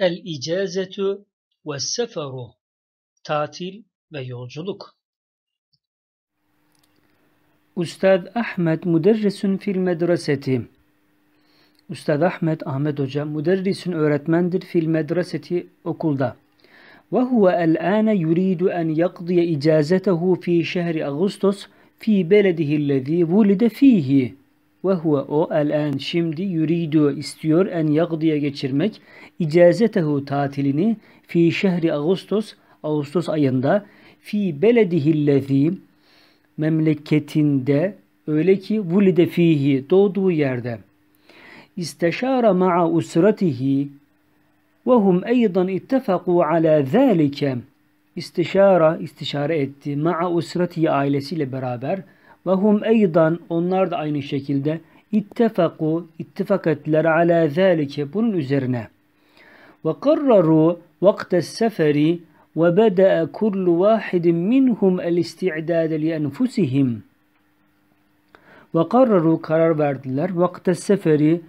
الإجازة والسفر تاتيل ويوجلوك أستاذ أحمد مدرس في المدرسة أستاذ أحمد أحمد هوجا مدرس أورتماندر في المدرسة أوكولدا وهو الآن يريد أن يقضي إجازته في شهر أغسطس في بلده الذي ولد فيه Ve huve o el en şimdi yuridu istiyor en yagdiye geçirmek icazetehu tatilini fi şehri Ağustos Ağustos ayında fi beledihillezi memleketinde öyle ki vulide fihi doğduğu yerde isteşara ma'a usratihi ve hum eydan ittefaku ala zalike istişara istişare etti ma'a usratihi ailesiyle beraber ve hum eydan onlar da aynı şekilde ittefaku ittifak ettiler ala zalike bunun üzerine. Ve karraru vakte seferi ve beda'a kullu vahidin minhum el isti'dade li enfusihim. Ve karraru karar verdiler vakte seferi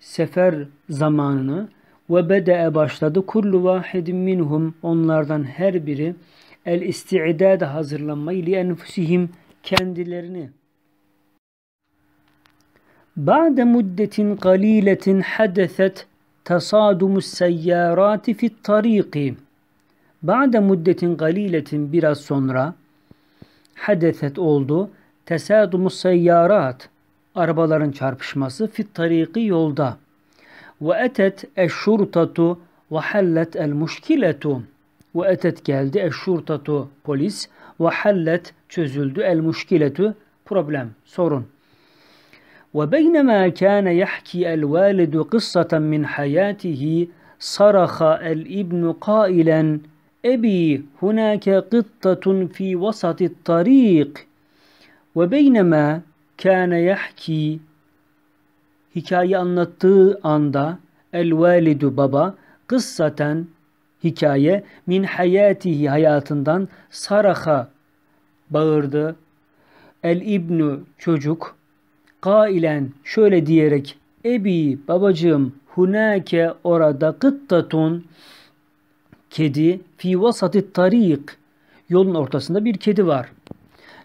sefer zamanını ve bede'e başladı kullu vahidin minhum onlardan her biri el isti'dade hazırlanmayı li enfusihim kendilerini Ba'de muddetin galiletin hadeset tasadumus seyyarati fit tariqi Ba'de muddetin galiletin biraz sonra hadeset oldu. Tesadumus seyyarat arabaların çarpışması fit tariki yolda. Ve etet eşşurtatu ve hallet el muşkiletu. Ve etet geldi eşşurtatu polis ve hallet çözüldü el muşkiletu problem, sorun. Ve beynemâ kâne yahki el vâlidu kıssaten min hayâtihi saraha el ibnu kailen Ebi hunâke kıttatun fi vasatit tarik ve beynemâ kâne yahki hikaye anlattığı anda el validu baba kıssaten hikaye min hayatihi hayatından saraha bağırdı. El ibnu çocuk kailen şöyle diyerek ebi babacığım hunake orada kıttatun kedi fi vasati tariq yolun ortasında bir kedi var.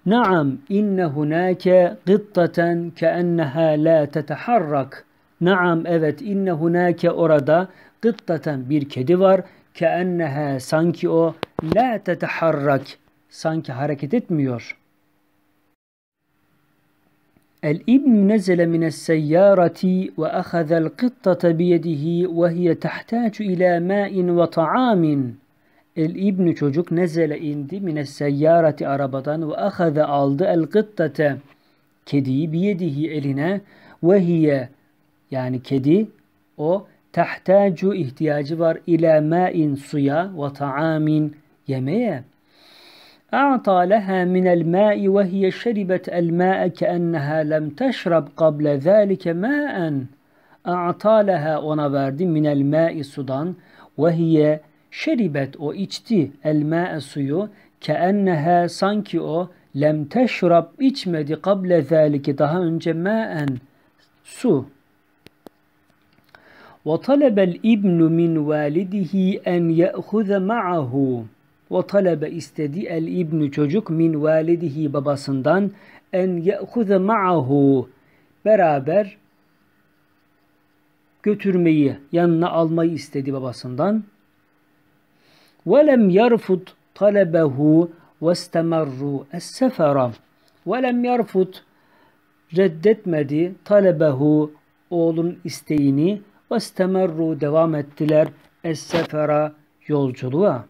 Naam inne hunake gıttaten keenneha la teteharrak. Naam evet inne hunake orada gıttaten bir kedi var keennehe sanki o la teteharrak sanki hareket etmiyor. El ibn nezele mines seyyarati ve ahazel kıttata biyedihi ve hiye tehtacu ila ma'in ve ta'amin. El ibni çocuk nezele indi mines seyyarati arabadan ve ahaze aldı el kıttate kediyi biyedihi eline ve hiye yani kedi o Tehtacu ihtiyacı var ila ma'in suya ve taamin yemeğe. A'ta leha minel ma'i ve hiye şeribet el ma'e keenneha lem teşrab kable zâlike ma'en. A'ta leha ona verdi minel ma'i sudan ve hiye şeribet o içti el ma'e suyu keenneha sanki o lem teşrab içmedi kable zâlike daha önce ma'en su وَطَلَبَ الْاِبْنُ مِنْ وَالِدِهِ اَنْ يَأْخُذَ مَعَهُ وَطَلَبَ istedi el ibnu çocuk min validihi babasından en ye'huze ma'ahu beraber götürmeyi yanına almayı istedi babasından. وَلَمْ يَرْفُدْ طَلَبَهُ وَاسْتَمَرُّوا السَّفَرَ وَلَمْ يَرْفُدْ reddetmedi talebehu oğlun isteğini Vastemerru devam ettiler es sefera yolculuğa.